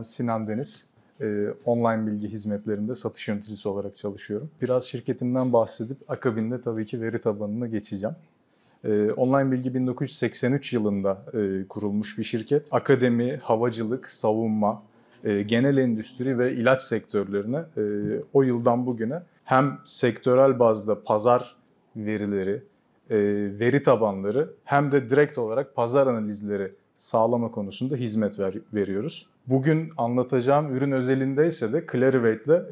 Ben Sinan Deniz. E, online bilgi hizmetlerinde satış yöneticisi olarak çalışıyorum. Biraz şirketimden bahsedip akabinde tabii ki veri tabanına geçeceğim. E, online Bilgi 1983 yılında e, kurulmuş bir şirket. Akademi, havacılık, savunma, e, genel endüstri ve ilaç sektörlerine e, o yıldan bugüne hem sektörel bazda pazar verileri, e, veri tabanları hem de direkt olarak pazar analizleri sağlama konusunda hizmet ver, veriyoruz. Bugün anlatacağım ürün özelindeyse de Clarivate ile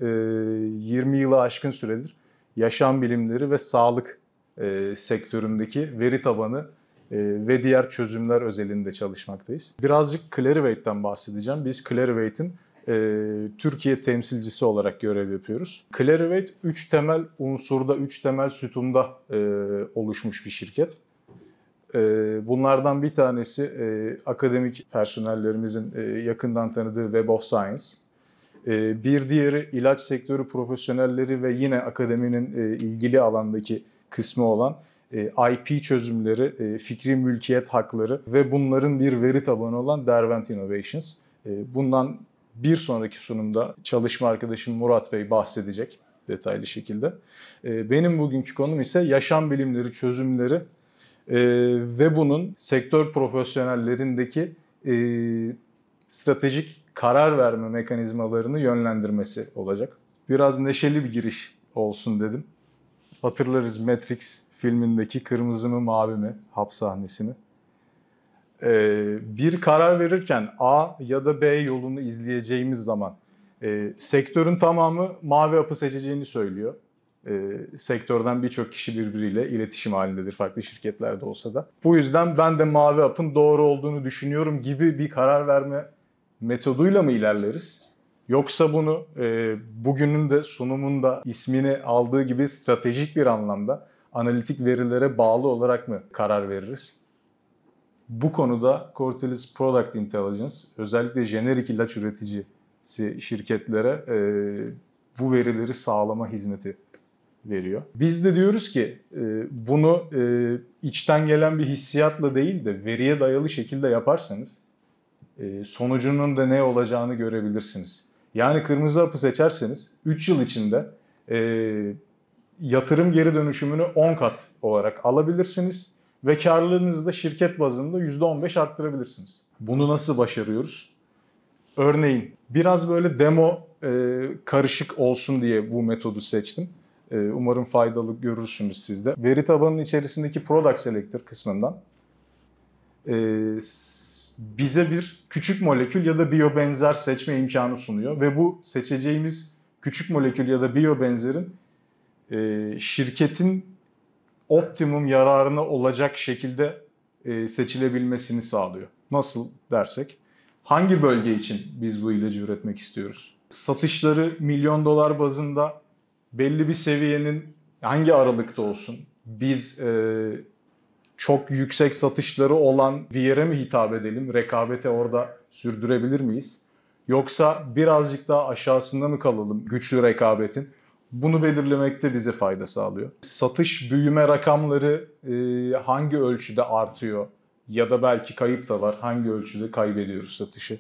20 e, yılı aşkın süredir yaşam bilimleri ve sağlık e, sektöründeki veri tabanı e, ve diğer çözümler özelinde çalışmaktayız. Birazcık Clarivate'den bahsedeceğim. Biz Clarivate'in Türkiye temsilcisi olarak görev yapıyoruz. Clarivate 3 temel unsurda, 3 temel sütunda oluşmuş bir şirket. Ee, bunlardan bir tanesi e, akademik personellerimizin e, yakından tanıdığı Web of Science. Ee, bir diğeri ilaç sektörü profesyonelleri ve yine akademinin e, ilgili alandaki kısmı olan IP çözümleri, fikri mülkiyet hakları ve bunların bir veri tabanı olan Derwent Innovations. Bundan bir sonraki sunumda çalışma arkadaşım Murat Bey bahsedecek detaylı şekilde. Benim bugünkü konum ise yaşam bilimleri çözümleri e, ve bunun sektör profesyonellerindeki e, stratejik karar verme mekanizmalarını yönlendirmesi olacak. Biraz neşeli bir giriş olsun dedim. Hatırlarız Matrix filmindeki kırmızı mı mavi mi hap sahnesini. Ee, bir karar verirken A ya da B yolunu izleyeceğimiz zaman e, sektörün tamamı mavi hapı seçeceğini söylüyor e, sektörden birçok kişi birbiriyle iletişim halindedir farklı şirketlerde olsa da. Bu yüzden ben de Mavi App'ın doğru olduğunu düşünüyorum gibi bir karar verme metoduyla mı ilerleriz? Yoksa bunu e, bugünün de sunumunda ismini aldığı gibi stratejik bir anlamda analitik verilere bağlı olarak mı karar veririz? Bu konuda Cortellis Product Intelligence özellikle jenerik ilaç üreticisi şirketlere e, bu verileri sağlama hizmeti veriyor. Biz de diyoruz ki e, bunu e, içten gelen bir hissiyatla değil de veriye dayalı şekilde yaparsanız e, sonucunun da ne olacağını görebilirsiniz. Yani kırmızı hapı seçerseniz 3 yıl içinde yatırım geri dönüşümünü 10 kat olarak alabilirsiniz ve karlılığınızı da şirket bazında %15 arttırabilirsiniz. Bunu nasıl başarıyoruz? Örneğin biraz böyle demo karışık olsun diye bu metodu seçtim. E, umarım faydalı görürsünüz siz de. Veri tabanının içerisindeki Product Selector kısmından e, bize bir küçük molekül ya da biyo benzer seçme imkanı sunuyor. Ve bu seçeceğimiz küçük molekül ya da biyo benzerin e, şirketin optimum yararına olacak şekilde seçilebilmesini sağlıyor. Nasıl dersek? Hangi bölge için biz bu ilacı üretmek istiyoruz? Satışları milyon dolar bazında belli bir seviyenin hangi aralıkta olsun biz e, çok yüksek satışları olan bir yere mi hitap edelim? Rekabete orada sürdürebilir miyiz? Yoksa birazcık daha aşağısında mı kalalım güçlü rekabetin? Bunu belirlemekte bize fayda sağlıyor. Satış büyüme rakamları e, hangi ölçüde artıyor? Ya da belki kayıp da var. Hangi ölçüde kaybediyoruz satışı?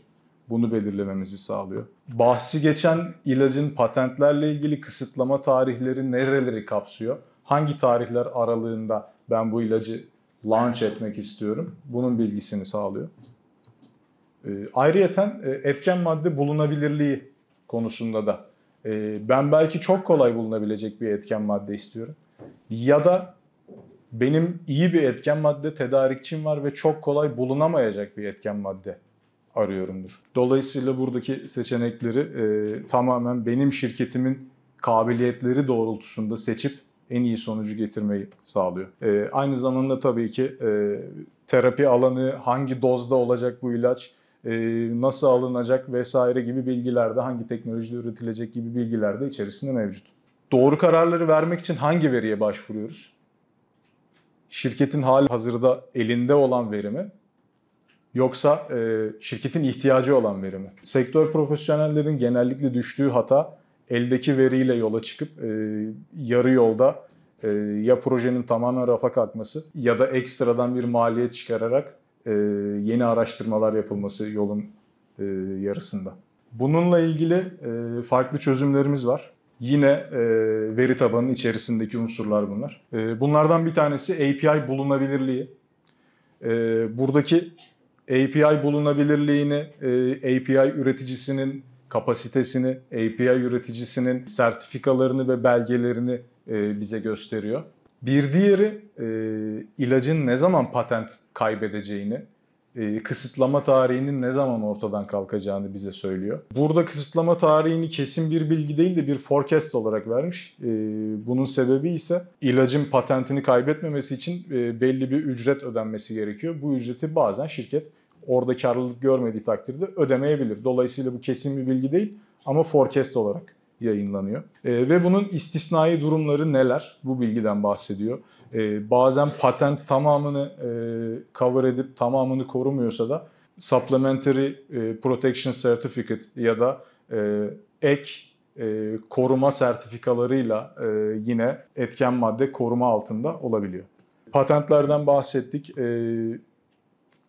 Bunu belirlememizi sağlıyor. Bahsi geçen ilacın patentlerle ilgili kısıtlama tarihleri nereleri kapsıyor? Hangi tarihler aralığında ben bu ilacı launch etmek istiyorum? Bunun bilgisini sağlıyor. E, ayrıyeten e, etken madde bulunabilirliği konusunda da e, ben belki çok kolay bulunabilecek bir etken madde istiyorum. Ya da benim iyi bir etken madde tedarikçim var ve çok kolay bulunamayacak bir etken madde arıyorumdur. Dolayısıyla buradaki seçenekleri e, tamamen benim şirketimin kabiliyetleri doğrultusunda seçip en iyi sonucu getirmeyi sağlıyor. E, aynı zamanda tabii ki e, terapi alanı, hangi dozda olacak bu ilaç, e, nasıl alınacak vesaire gibi bilgilerde, hangi teknolojide üretilecek gibi bilgilerde içerisinde mevcut. Doğru kararları vermek için hangi veriye başvuruyoruz? Şirketin hali hazırda elinde olan verimi yoksa e, şirketin ihtiyacı olan veri mi? Sektör profesyonellerinin genellikle düştüğü hata eldeki veriyle yola çıkıp e, yarı yolda e, ya projenin tamamen rafa kalkması ya da ekstradan bir maliyet çıkararak e, yeni araştırmalar yapılması yolun e, yarısında. Bununla ilgili e, farklı çözümlerimiz var. Yine e, veri tabanının içerisindeki unsurlar bunlar. E, bunlardan bir tanesi API bulunabilirliği. E, buradaki API bulunabilirliğini, e, API üreticisinin kapasitesini, API üreticisinin sertifikalarını ve belgelerini e, bize gösteriyor. Bir diğeri e, ilacın ne zaman patent kaybedeceğini, kısıtlama tarihinin ne zaman ortadan kalkacağını bize söylüyor. Burada kısıtlama tarihini kesin bir bilgi değil de bir forecast olarak vermiş. Bunun sebebi ise ilacın patentini kaybetmemesi için belli bir ücret ödenmesi gerekiyor. Bu ücreti bazen şirket orada karlılık görmediği takdirde ödemeyebilir. Dolayısıyla bu kesin bir bilgi değil ama forecast olarak yayınlanıyor. E, ve bunun istisnai durumları neler? Bu bilgiden bahsediyor. E, bazen patent tamamını e, cover edip tamamını korumuyorsa da supplementary e, protection certificate ya da e, ek e, koruma sertifikalarıyla e, yine etken madde koruma altında olabiliyor. Patentlerden bahsettik. E,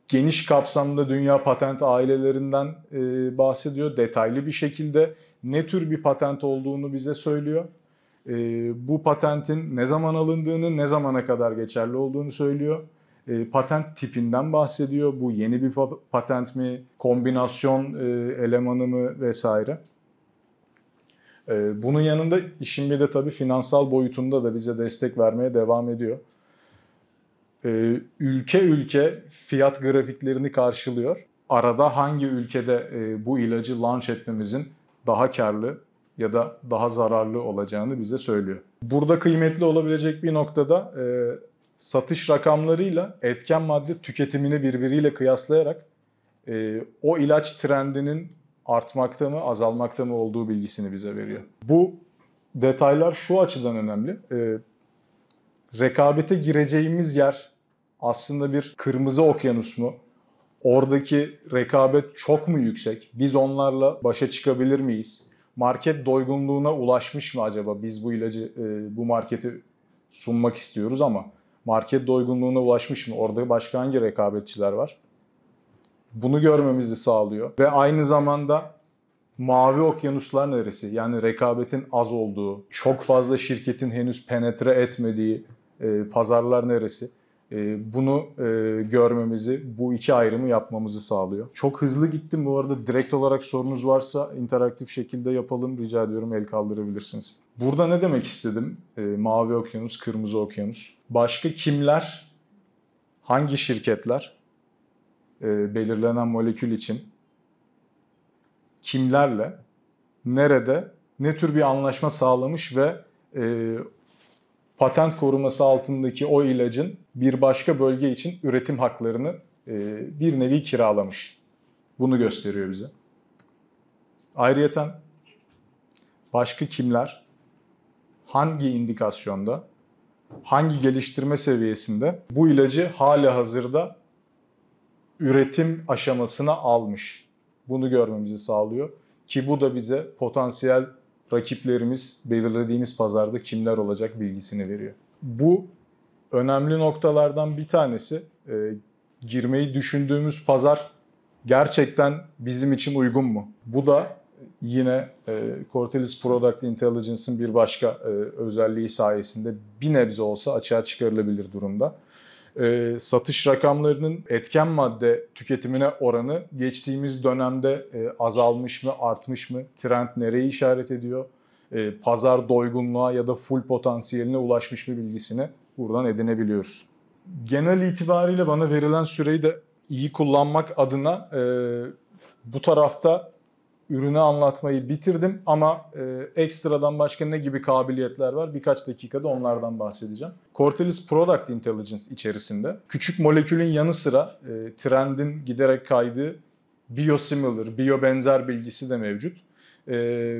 geniş kapsamda dünya patent ailelerinden e, bahsediyor. Detaylı bir şekilde ne tür bir patent olduğunu bize söylüyor. E, bu patentin ne zaman alındığını, ne zamana kadar geçerli olduğunu söylüyor. E, patent tipinden bahsediyor. Bu yeni bir patent mi, kombinasyon e, elemanı mı vesaire. E, bunun yanında işin bir de tabii finansal boyutunda da bize destek vermeye devam ediyor. E, ülke ülke fiyat grafiklerini karşılıyor. Arada hangi ülkede e, bu ilacı launch etmemizin daha karlı ya da daha zararlı olacağını bize söylüyor. Burada kıymetli olabilecek bir noktada e, satış rakamlarıyla etken madde tüketimini birbiriyle kıyaslayarak e, o ilaç trendinin artmakta mı azalmakta mı olduğu bilgisini bize veriyor. Bu detaylar şu açıdan önemli. E, rekabete gireceğimiz yer aslında bir kırmızı okyanus mu? Oradaki rekabet çok mu yüksek? Biz onlarla başa çıkabilir miyiz? Market doygunluğuna ulaşmış mı acaba? Biz bu ilacı, e, bu marketi sunmak istiyoruz ama market doygunluğuna ulaşmış mı? Orada başka hangi rekabetçiler var? Bunu görmemizi sağlıyor. Ve aynı zamanda mavi okyanuslar neresi? Yani rekabetin az olduğu, çok fazla şirketin henüz penetre etmediği, e, pazarlar neresi? E, bunu e, görmemizi, bu iki ayrımı yapmamızı sağlıyor. Çok hızlı gittim bu arada. Direkt olarak sorunuz varsa interaktif şekilde yapalım. Rica ediyorum el kaldırabilirsiniz. Burada ne demek istedim? E, mavi okyanus, kırmızı okyanus. Başka kimler, hangi şirketler e, belirlenen molekül için kimlerle, nerede, ne tür bir anlaşma sağlamış ve e, patent koruması altındaki o ilacın bir başka bölge için üretim haklarını e, bir nevi kiralamış. Bunu gösteriyor bize. Ayrıyeten başka kimler hangi indikasyonda hangi geliştirme seviyesinde bu ilacı hala hazırda üretim aşamasına almış. Bunu görmemizi sağlıyor ki bu da bize potansiyel rakiplerimiz belirlediğimiz pazarda kimler olacak bilgisini veriyor. Bu önemli noktalardan bir tanesi e, girmeyi düşündüğümüz pazar gerçekten bizim için uygun mu? Bu da yine e, Cortellis Product Intelligence'ın bir başka e, özelliği sayesinde bir nebze olsa açığa çıkarılabilir durumda e, satış rakamlarının etken madde tüketimine oranı geçtiğimiz dönemde e, azalmış mı, artmış mı? Trend nereyi işaret ediyor? E, pazar doygunluğa ya da full potansiyeline ulaşmış mı bilgisini buradan edinebiliyoruz. Genel itibariyle bana verilen süreyi de iyi kullanmak adına e, bu tarafta ürünü anlatmayı bitirdim ama e, ekstradan başka ne gibi kabiliyetler var birkaç dakikada onlardan bahsedeceğim. Cortellis Product Intelligence içerisinde küçük molekülün yanı sıra e, trendin giderek kaydığı biosimilar, biyobenzer bilgisi de mevcut. E,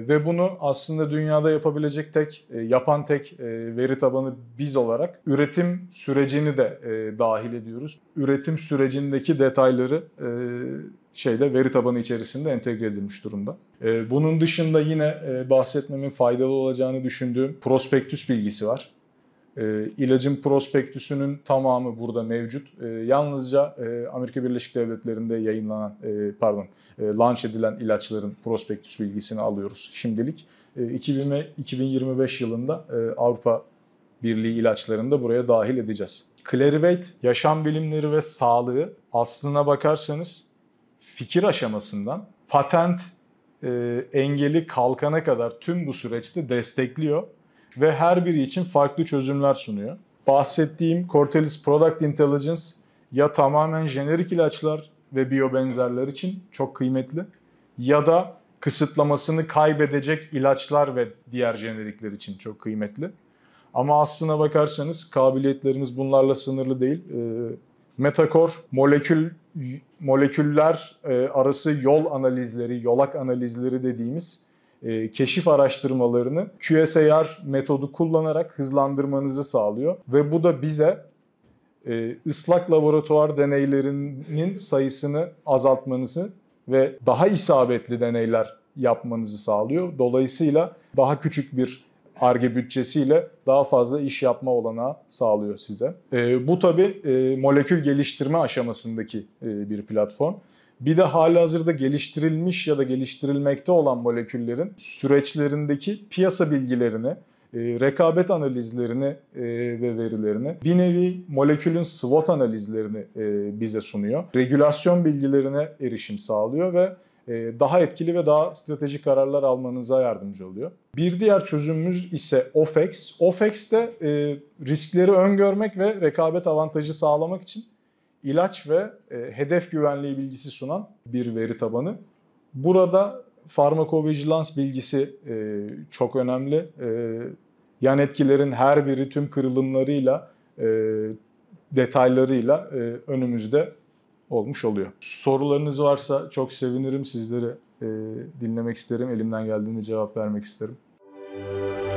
ve bunu aslında dünyada yapabilecek tek, e, yapan tek e, veri tabanı biz olarak üretim sürecini de e, dahil ediyoruz. Üretim sürecindeki detayları e, şeyde veri tabanı içerisinde entegre edilmiş durumda. Ee, bunun dışında yine e, bahsetmemin faydalı olacağını düşündüğüm prospektüs bilgisi var. Ee, ilacın prospektüsünün tamamı burada mevcut. Ee, yalnızca e, Amerika Birleşik Devletleri'nde yayınlanan, e, pardon, launch edilen ilaçların prospektüs bilgisini alıyoruz şimdilik. 2025 yılında Avrupa Birliği ilaçlarını da buraya dahil edeceğiz. Clarivate, yaşam bilimleri ve sağlığı aslına bakarsanız fikir aşamasından patent e, engeli kalkana kadar tüm bu süreçte destekliyor ve her biri için farklı çözümler sunuyor. Bahsettiğim Cortellis Product Intelligence ya tamamen jenerik ilaçlar ve biyobenzerler için çok kıymetli ya da kısıtlamasını kaybedecek ilaçlar ve diğer jenerikler için çok kıymetli. Ama aslına bakarsanız kabiliyetlerimiz bunlarla sınırlı değil. Ee, Metakor molekül moleküller e, arası yol analizleri, yolak analizleri dediğimiz e, keşif araştırmalarını QSAR metodu kullanarak hızlandırmanızı sağlıyor ve bu da bize e, ıslak laboratuvar deneylerinin sayısını azaltmanızı ve daha isabetli deneyler yapmanızı sağlıyor. Dolayısıyla daha küçük bir ARGE bütçesiyle daha fazla iş yapma olanağı sağlıyor size. E, bu tabi e, molekül geliştirme aşamasındaki e, bir platform. Bir de halihazırda geliştirilmiş ya da geliştirilmekte olan moleküllerin süreçlerindeki piyasa bilgilerini, e, rekabet analizlerini e, ve verilerini bir nevi molekülün SWOT analizlerini e, bize sunuyor. Regülasyon bilgilerine erişim sağlıyor ve e, daha etkili ve daha stratejik kararlar almanıza yardımcı oluyor. Bir diğer çözümümüz ise OFEX. OFEX de e, riskleri öngörmek ve rekabet avantajı sağlamak için ilaç ve e, hedef güvenliği bilgisi sunan bir veri tabanı. Burada farmakovigilans bilgisi çok önemli. Yan etkilerin her biri tüm kırılımlarıyla, detaylarıyla önümüzde olmuş oluyor. Sorularınız varsa çok sevinirim. Sizleri e, dinlemek isterim. Elimden geldiğinde cevap vermek isterim. Müzik